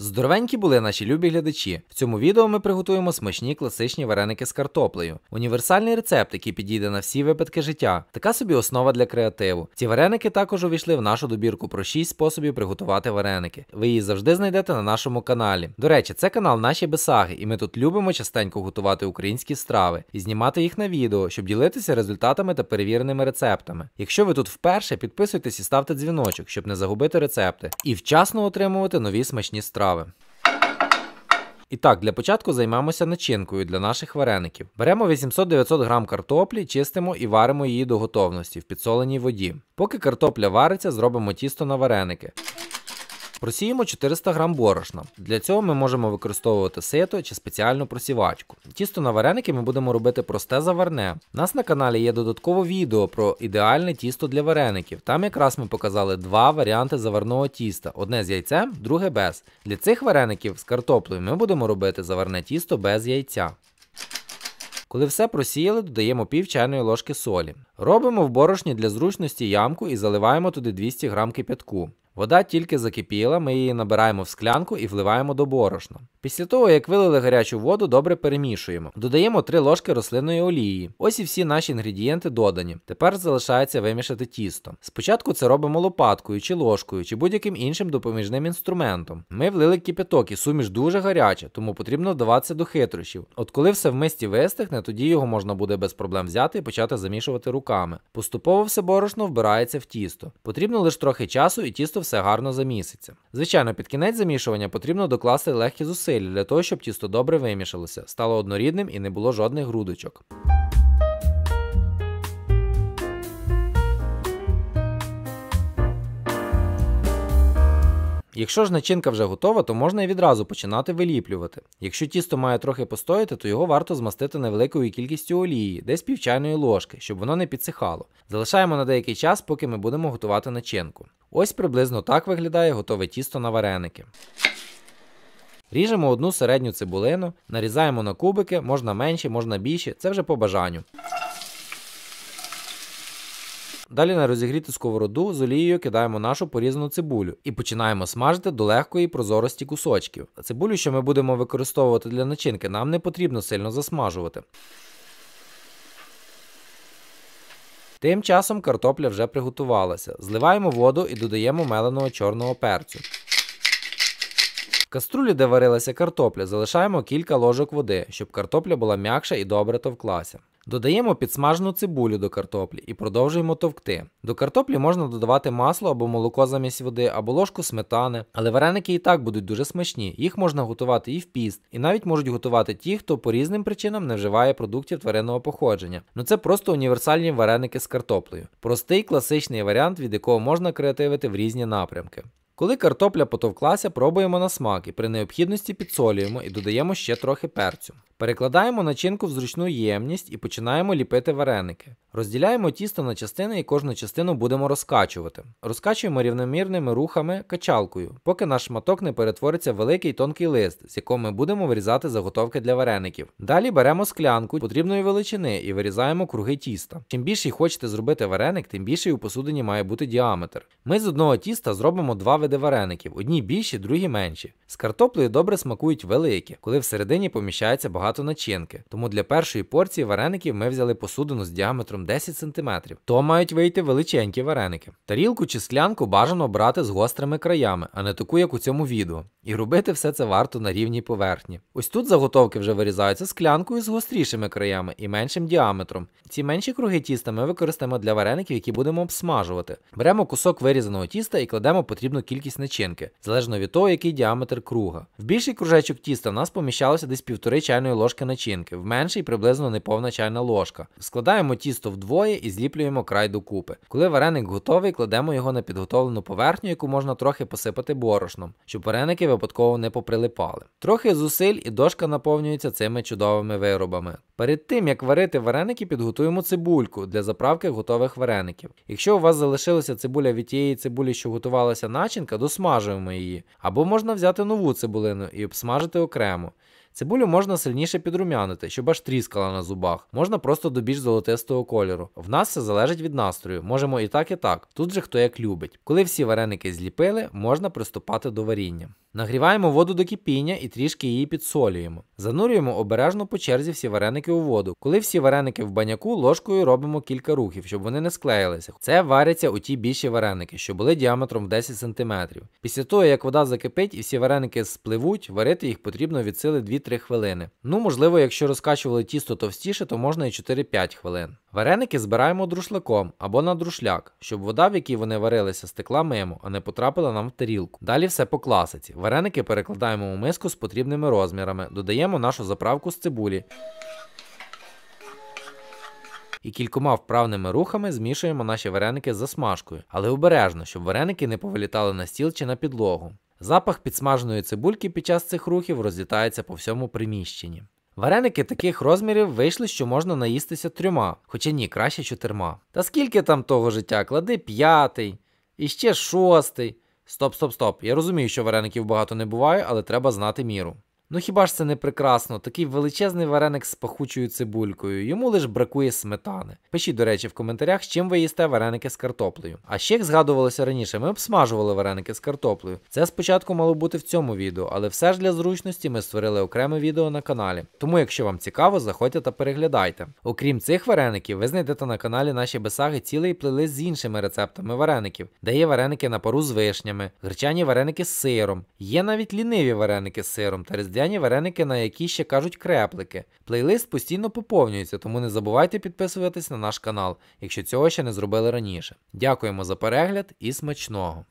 Здоровенькі були наші любі глядачі. В цьому відео ми приготуємо смачні класичні вареники з картоплею. Універсальний рецепт, який підійде на всі випадки життя. Така собі основа для креативу. Ці вареники також увійшли в нашу добірку про 6 способів приготувати вареники. Ви її завжди знайдете на нашому каналі. До речі, це канал наші Бесаги, і ми тут любимо частенько готувати українські страви і знімати їх на відео, щоб ділитися результатами та перевіреними рецептами. Якщо ви тут вперше, підписуйтесь і ставте дзвіночок, щоб не загубити рецепти, і вчасно отримувати нові смачні страви страви. І так, для початку займемося начинкою для наших вареників. Беремо 800-900 грам картоплі, чистимо і варимо її до готовності в підсоленій воді. Поки картопля вариться, зробимо тісто на вареники. Просіємо 400 грам борошна. Для цього ми можемо використовувати сито чи спеціальну просівачку. Тісто на вареники ми будемо робити просте заварне. У нас на каналі є додаткове відео про ідеальне тісто для вареників. Там якраз ми показали два варіанти заварного тіста: одне з яйцем, друге без. Для цих вареників з картоплею ми будемо робити заварне тісто без яйця. Коли все просіяли, додаємо пів чайної ложки солі. Робимо в борошні для зручності ямку і заливаємо туди 200 г кип'ятку. Вода тільки закипіла, ми її набираємо в склянку і вливаємо до борошна. Після того, як вилили гарячу воду, добре перемішуємо. Додаємо 3 ложки рослинної олії. Ось і всі наші інгредієнти додані. Тепер залишається вимішати тісто. Спочатку це робимо лопаткою чи ложкою, чи будь-яким іншим допоміжним інструментом. Ми влили кипяток і суміш дуже гаряча, тому потрібно вдаватися до хитрощів. От коли все в мисті вистихне, тоді його можна буде без проблем взяти і почати замішувати руками руками. Поступово все борошно вбирається в тісто. Потрібно лише трохи часу, і тісто все гарно заміситься. Звичайно, під кінець замішування потрібно докласти легкі зусилля для того, щоб тісто добре вимішалося, стало однорідним і не було жодних грудочок. Якщо ж начинка вже готова, то можна і відразу починати виліплювати. Якщо тісто має трохи постояти, то його варто змастити невеликою кількістю олії, десь півчайної ложки, щоб воно не підсихало. Залишаємо на деякий час, поки ми будемо готувати начинку. Ось приблизно так виглядає готове тісто на вареники. Ріжемо одну середню цибулину, нарізаємо на кубики, можна менші, можна більші, це вже по бажанню. Далі на розігріти сковороду з олією кидаємо нашу порізану цибулю і починаємо смажити до легкої прозорості кусочків. Цибулю, що ми будемо використовувати для начинки, нам не потрібно сильно засмажувати. Тим часом картопля вже приготувалася. Зливаємо воду і додаємо меленого чорного перцю. В каструлі, де варилася картопля, залишаємо кілька ложок води, щоб картопля була м'якша і добре товклася. Додаємо підсмажену цибулю до картоплі і продовжуємо товкти. До картоплі можна додавати масло або молоко замість води, або ложку сметани, але вареники і так будуть дуже смачні. Їх можна готувати і в піст, і навіть можуть готувати ті, хто по різним причинам не вживає продуктів тваринного походження. Ну це просто універсальні вареники з картоплею. Простий класичний варіант, від якого можна креативити в різні напрямки. Коли картопля потовклася, пробуємо на смак і при необхідності підсолюємо і додаємо ще трохи перцю. Перекладаємо начинку в зручну ємність і починаємо ліпити вареники. Розділяємо тісто на частини і кожну частину будемо розкачувати. Розкачуємо рівномірними рухами качалкою, поки наш шматок не перетвориться в великий тонкий лист, з якого ми будемо вирізати заготовки для вареників. Далі беремо склянку потрібної величини і вирізаємо круги тіста. Чим більший хочете зробити вареник, тим більший у посудині має бути діаметр. Ми з одного тіста зробимо два види вареників, одні більші, другі менші. З картоплею добре смакують великі, коли всередині поміщається багато начинки. Тому для першої порції вареників ми взяли посудину з діаметром 10 см, то мають вийти величенькі вареники. Тарілку чи склянку бажано брати з гострими краями, а не таку, як у цьому відео. І робити все це варто на рівній поверхні. Ось тут заготовки вже вирізаються склянкою з гострішими краями і меншим діаметром. Ці менші круги тіста ми використаємо для вареників, які будемо обсмажувати. Беремо кусок вирізаного тіста і кладемо потрібну кількість начинки, залежно від того, який діаметр круга. В більший кружечок тіста в нас поміщалося десь півтори чайної ложки начинки, в менший приблизно неповна чайна ложка. Складаємо тісто вдвоє і зліплюємо край докупи. Коли вареник готовий, кладемо його на підготовлену поверхню, яку можна трохи посипати борошном, щоб вареники випадково не поприлипали. Трохи зусиль і дошка наповнюється цими чудовими виробами. Перед тим як варити вареники, підготуємо цибульку для заправки готових вареників. Якщо у вас залишилася цибуля від тієї цибулі, що готувалася начинка, досмажуємо її, або можна взяти нову цибулину і обсмажити окремо. Цибулю можна сильніше підрумянити, щоб аж тріскала на зубах, можна просто до більш золотистого кольору. В нас все залежить від настрою, можемо і так, і так. Тут же хто як любить. Коли всі вареники зліпили, можна приступати до варіння. Нагріваємо воду до кипіння і трішки її підсолюємо. Занурюємо обережно по черзі всі вареники у воду. Коли всі вареники в баняку, ложкою робимо кілька рухів, щоб вони не склеїлися. Це варяться у ті більші вареники, що були діаметром в 10 см. Після того, як вода закипить і всі вареники спливуть, варити їх потрібно від сили 2-3 хвилини. Ну, можливо, якщо розкачували тісто товстіше, то можна і 4-5 хвилин. Вареники збираємо друшлаком або на друшляк, щоб вода, в якій вони варилися, стекла мимо, а не потрапила нам в тарілку. Далі все по класиці. Вареники перекладаємо у миску з потрібними розмірами, додаємо додаємо нашу заправку з цибулі. І кількома вправними рухами змішуємо наші вареники з засмажкою, але обережно, щоб вареники не повилітали на стіл чи на підлогу. Запах підсмаженої цибульки під час цих рухів розлітається по всьому приміщенні. Вареники таких розмірів вийшли, що можна наїстися трьома, хоча ні, краще чотирма. Та скільки там того життя? Клади п'ятий, і ще шостий. Стоп, стоп, стоп. Я розумію, що вареників багато не буває, але треба знати міру. Ну хіба ж це не прекрасно? Такий величезний вареник з пахучою цибулькою, йому лише бракує сметани. Пишіть, до речі, в коментарях, з чим ви їсте вареники з картоплею. А ще як згадувалося раніше, ми обсмажували вареники з картоплею. Це спочатку мало бути в цьому відео, але все ж для зручності ми створили окреме відео на каналі. Тому, якщо вам цікаво, заходьте та переглядайте. Окрім цих вареників, ви знайдете на каналі наші бесаги цілий плейлист з іншими рецептами вареників, де є вареники на пару з вишнями, гречані вареники з сиром, є навіть ліниві вареники з сиром та різдвяні різдвяні вареники, на які ще кажуть креплики. Плейлист постійно поповнюється, тому не забувайте підписуватись на наш канал, якщо цього ще не зробили раніше. Дякуємо за перегляд і смачного!